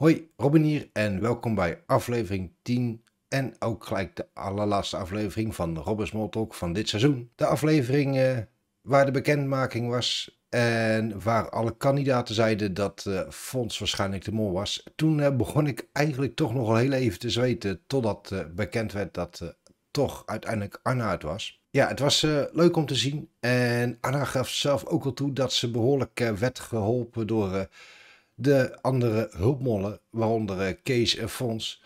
Hoi, Robin hier en welkom bij aflevering 10 en ook gelijk de allerlaatste aflevering van Robbers Mortalk van dit seizoen. De aflevering eh, waar de bekendmaking was en waar alle kandidaten zeiden dat uh, Fons waarschijnlijk de mol was. Toen eh, begon ik eigenlijk toch nog wel heel even te zweten totdat bekend werd dat toch uiteindelijk Anna het was. Ja, het was leuk om te zien. En Anna gaf zelf ook al toe dat ze behoorlijk werd geholpen door de andere hulpmollen, waaronder eh, Kees en Fons.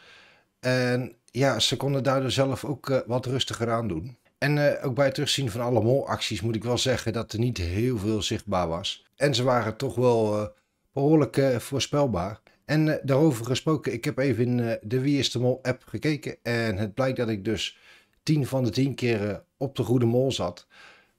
En ja, ze konden daardoor zelf ook eh, wat rustiger aan doen. En eh, ook bij het terugzien van alle molacties moet ik wel zeggen dat er niet heel veel zichtbaar was. En ze waren toch wel behoorlijk voorspelbaar. En daarover gesproken, ik heb even in de Wie is de Mol app gekeken. En het blijkt dat ik dus 10 van de 10 keren op de goede mol zat.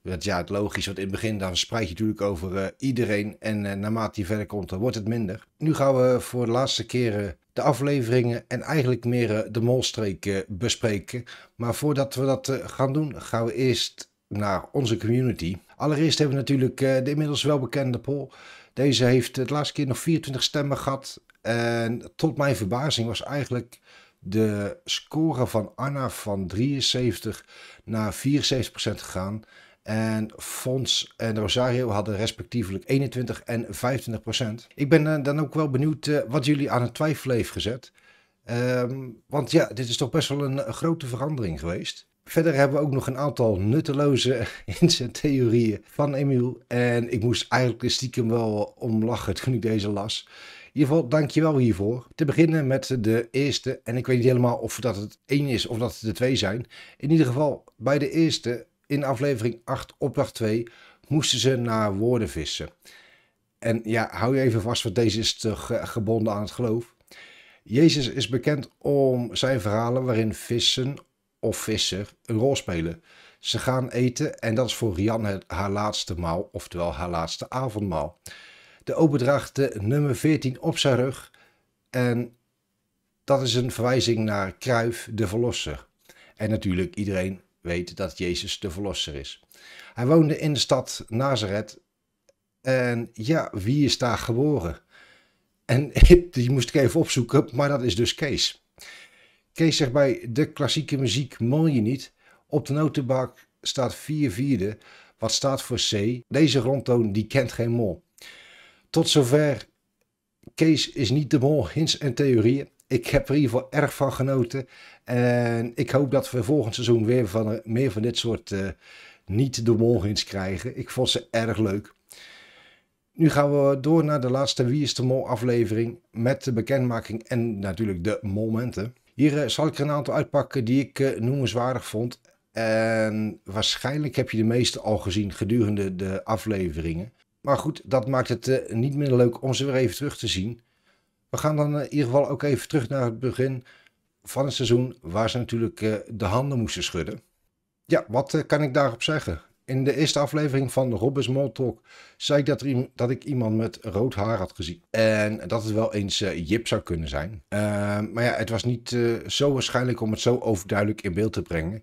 Want ja, het logisch, want in het begin dan spreid je natuurlijk over eh, iedereen en eh, naarmate je verder komt, dan wordt het minder. Nu gaan we voor de laatste keer de afleveringen en eigenlijk meer eh, de molstreek bespreken. Maar voordat we dat gaan doen, gaan we eerst naar onze community. Allereerst hebben we natuurlijk de inmiddels welbekende poll. Deze heeft de laatste keer nog 24 stemmen gehad. En tot mijn verbazing was eigenlijk de score van Anna van 73 naar 74% gegaan. En Fons en Rosario hadden respectievelijk 21 en 25 procent. Ik ben eh, dan ook wel benieuwd eh, wat jullie aan het twijfelen heeft gezet. Ehm, want ja, dit is toch best wel een eh, grote verandering geweest. Verder hebben we ook nog een aantal nutteloze theorieën van Emiel. En ik moest eigenlijk stiekem wel omlachen toen ik deze las. In ieder geval, dankjewel hiervoor. Te beginnen met de eerste. En ik weet niet helemaal of dat het één is of dat het de twee zijn. In ieder geval, bij de eerste in aflevering 8, opdracht 2, moesten ze naar woorden vissen. En ja, hou je even vast, want deze is te gebonden aan het geloof. Jezus is bekend om zijn verhalen waarin vissen of visser een rol spelen. Ze gaan eten en dat is voor Jan haar laatste maal, oftewel haar laatste avondmaal. De opendraagde nummer 14 op zijn rug en dat is een verwijzing naar Kruif de Verlosser. En natuurlijk iedereen weet dat Jezus de Verlosser is. Hij woonde in de stad Nazareth en ja, wie is daar geboren? En die moest ik even opzoeken, maar dat is dus Kees. Kees zegt bij de klassieke muziek mooi je niet. Op de notenbak staat 4 vierde, wat staat voor C. Deze rondtoon die kent geen mol. Tot zover, Kees is niet de mol, hints en theorieën. Ik heb er hiervoor erg van genoten. En ik hoop dat we volgend seizoen weer van, meer van dit soort eh, niet de molgins krijgen. Ik vond ze erg leuk. Nu gaan we door naar de laatste Wie is de Mol aflevering met de bekendmaking en natuurlijk de momenten. Hier eh, zal ik er een aantal uitpakken die ik eh, noemenswaardig vond. En waarschijnlijk heb je de meeste al gezien gedurende de afleveringen. Maar goed, dat maakt het niet minder leuk om ze weer even terug te zien. We gaan dan eh, in ieder geval ook even terug naar het begin van het seizoen, waar ze natuurlijk eh, de handen moesten schudden. Ja, wat eh, kan ik daarop zeggen? In de eerste aflevering van Robbers Mall Talk zei ik dat, er, dat, ik iemand met rood haar had gezien. En dat het wel eens Jip zou kunnen zijn. Ehm, maar ja, het was niet zo waarschijnlijk om het zo overduidelijk in beeld te brengen.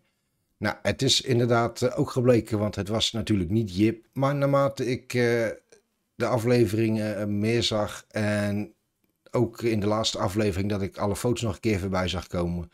Nou, het is inderdaad ook gebleken, want het was natuurlijk niet Jip. Maar naarmate ik de afleveringen meer zag en ook in de laatste aflevering dat ik alle foto's nog een keer voorbij zag komen,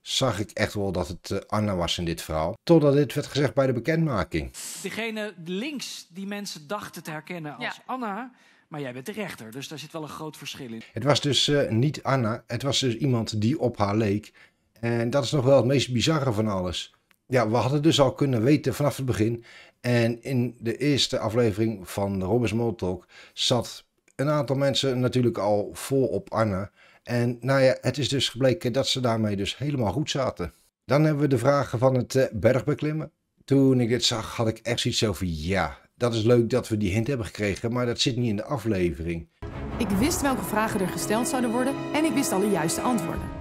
zag ik echt wel dat het eh, Anna was in dit verhaal. Totdat dit werd gezegd bij de bekendmaking. Degene links die mensen dachten te herkennen als Anna, maar jij bent de rechter, dus daar zit wel een groot verschil in. Het was dus eh, niet Anna, het was dus iemand die op haar leek. En dat is nog wel het meest bizarre van alles. Ja, we hadden dus al kunnen weten vanaf het begin. En in de eerste aflevering van Robbers Talk zat een aantal mensen natuurlijk al vol op Anne. En nou ja, het is dus gebleken dat ze daarmee dus helemaal goed zaten. Dan hebben we de vragen van het eh, bergbeklimmen. Toen ik dit zag, had ik echt zoiets over ja, dat is leuk dat we die hint hebben gekregen, maar dat zit niet in de aflevering. Ik wist welke vragen er gesteld zouden worden en ik wist al de juiste antwoorden.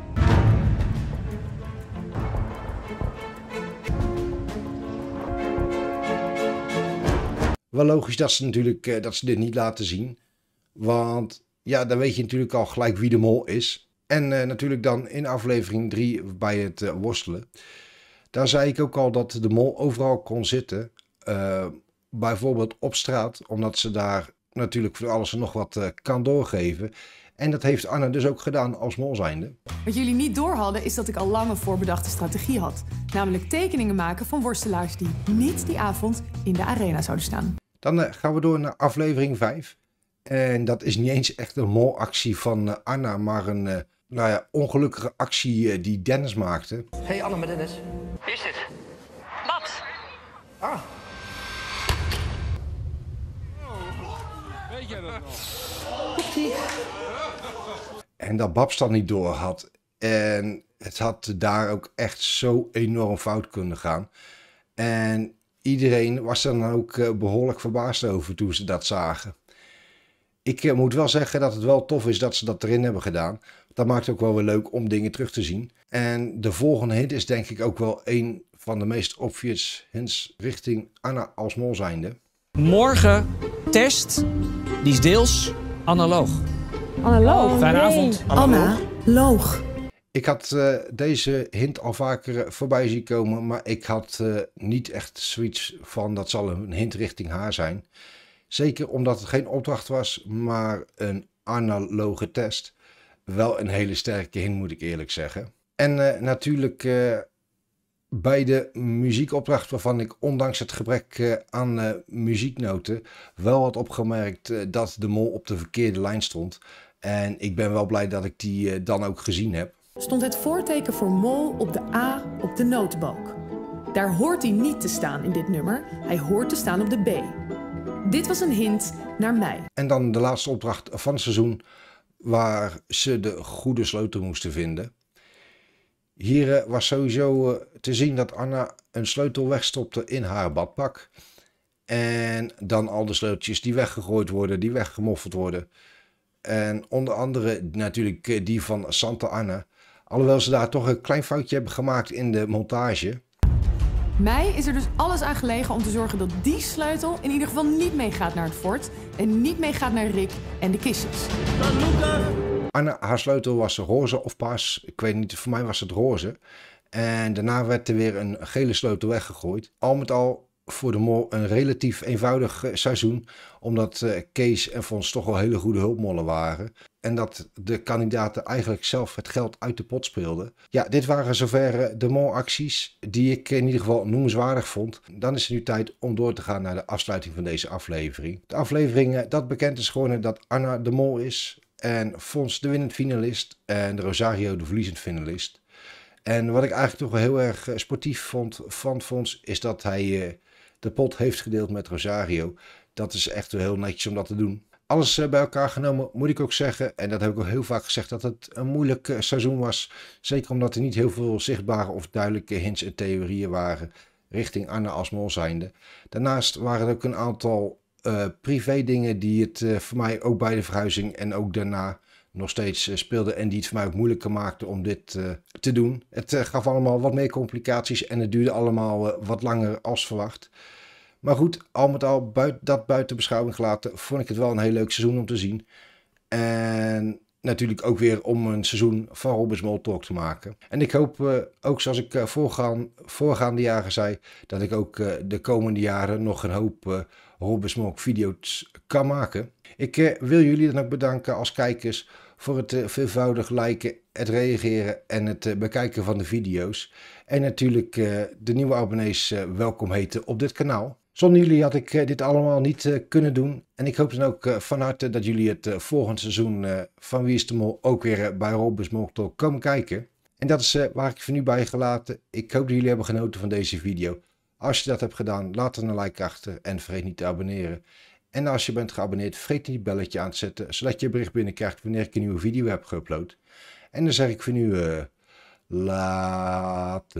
Wel logisch dat ze natuurlijk eh, dat ze dit niet laten zien. Want ja, dan weet je natuurlijk al gelijk wie de mol is. En eh, natuurlijk dan in aflevering 3 bij het eh, worstelen. Daar zei ik ook al dat de mol overal kon zitten. Eh, bijvoorbeeld op straat, omdat ze daar natuurlijk voor alles en nog wat kan doorgeven. En dat heeft Anne dus ook gedaan als mol zijnde. Wat jullie niet door hadden is dat ik al lang een voorbedachte strategie had. Namelijk tekeningen maken van worstelaars die niet die avond in de arena zouden staan. Dan gaan we door naar aflevering 5. En dat is niet eens echt een molactie van eh, Anna, maar een eh, nou ja, ongelukkige actie eh, die Dennis maakte. hey Anna, met Dennis. Wie is dit? Wat? Ah. Weet jij dat En dat Babs dat niet door had. En het had daar ook echt zo enorm fout kunnen gaan. En iedereen was er dan ook behoorlijk verbaasd over toen ze dat zagen ik eh, moet wel zeggen dat het wel tof is dat ze dat erin hebben gedaan. Dat maakt ook wel weer leuk om dingen terug te zien. En de volgende hint is denk ik ook wel een van de meest obvious hints richting Anna als mol zijnde. Morgen test, die is deels analoog. Analoog? Oh, Fijne avond. Anna, loog. Ik had eh, deze hint al vaker voorbij zien komen, maar ik had eh, niet echt zoiets van dat zal een hint richting haar zijn. Zeker omdat het geen opdracht was, maar een analoge test. Wel een hele sterke hint, moet ik eerlijk zeggen. En eh, natuurlijk eh, bij de muziekopdracht waarvan ik ondanks het gebrek eh, aan muzieknoten wel had opgemerkt dat de mol op de verkeerde lijn stond. En ik ben wel blij dat ik die dan ook gezien heb. Stond het voorteken voor mol op de A op de notenbalk. Daar hoort hij niet te staan in dit nummer. Hij hoort te staan op de B. Dit was een hint naar mij. En dan de laatste opdracht van het seizoen, waar ze de goede sleutel moesten vinden. Hier eh, was sowieso eh, te zien dat Anna een sleutel wegstopte in haar badpak. En dan al de sleuteltjes die weggegooid worden, die weggemoffeld worden. En onder andere natuurlijk eh, die van Santa Anna. Alhoewel ze daar toch een klein foutje hebben gemaakt in de montage. Mij is er dus alles aan gelegen om te zorgen dat die sleutel in ieder geval niet meegaat naar het fort. En niet meegaat naar Rick en de kistjes. Anna, haar sleutel was roze of paars. Ik weet niet, voor mij was het roze. En daarna werd er weer een gele sleutel weggegooid. Al met al voor de Mol een relatief eenvoudig eh, seizoen. Omdat eh, Kees en Fons toch wel hele goede hulpmollen waren. En dat de kandidaten eigenlijk zelf het geld uit de pot speelden. Ja, dit waren zover eh, de Mol-acties die ik in ieder geval noemenswaardig vond. Dan is het nu tijd om door te gaan naar de afsluiting van deze aflevering. De aflevering dat bekend is geworden dat Anna de Mol is. En Fons de winnend finalist. En Rosario de verliezend finalist. En wat ik eigenlijk toch wel heel erg sportief vond van Fons, is dat hij de pot heeft gedeeld met Rosario. Dat is echt heel netjes om dat te doen. Alles eh, bij elkaar genomen moet ik ook zeggen, en dat heb ik al heel vaak gezegd, dat het een moeilijk eh, seizoen was. Zeker omdat er niet heel veel zichtbare of duidelijke hints en theorieën waren richting Anna als mol zijnde. Daarnaast waren er ook een aantal uh, privé dingen die het voor mij ook bij de verhuizing en ook daarna nog steeds speelden en die het voor mij ook moeilijker maakten om dit te doen. Het gaf allemaal wat meer complicaties en het duurde allemaal wat langer als verwacht. Maar goed, al met al, dat buiten beschouwing gelaten, vond ik het wel een heel leuk seizoen om te zien. En natuurlijk ook weer om een seizoen van Robin Small Talk te maken. En ik hoop eh, ook, zoals ik uh, voorgaan, voorgaande jaren zei, dat ik ook eh, de komende jaren nog een hoop uh, video's kan maken. Ik wil jullie dan ook bedanken als kijkers voor het veelvoudig liken, het reageren en het bekijken van de video's. En natuurlijk de nieuwe abonnees welkom heten op dit kanaal. Zonder jullie had ik eh, dit allemaal niet eh, kunnen doen. En ik hoop dan ook eh, van harte dat jullie het volgende seizoen van Wie is de Mol ook weer bij Robus komen kijken. En dat is waar ik voor nu bij gelaten. Ik hoop dat jullie hebben genoten van deze video. Als je dat hebt gedaan, laat dan een like achter en vergeet niet te abonneren. En als je bent geabonneerd, vergeet niet het belletje aan te zetten, zodat je bericht binnenkrijgt wanneer ik een nieuwe video heb geüpload. En dan zeg ik voor nu, uh, later.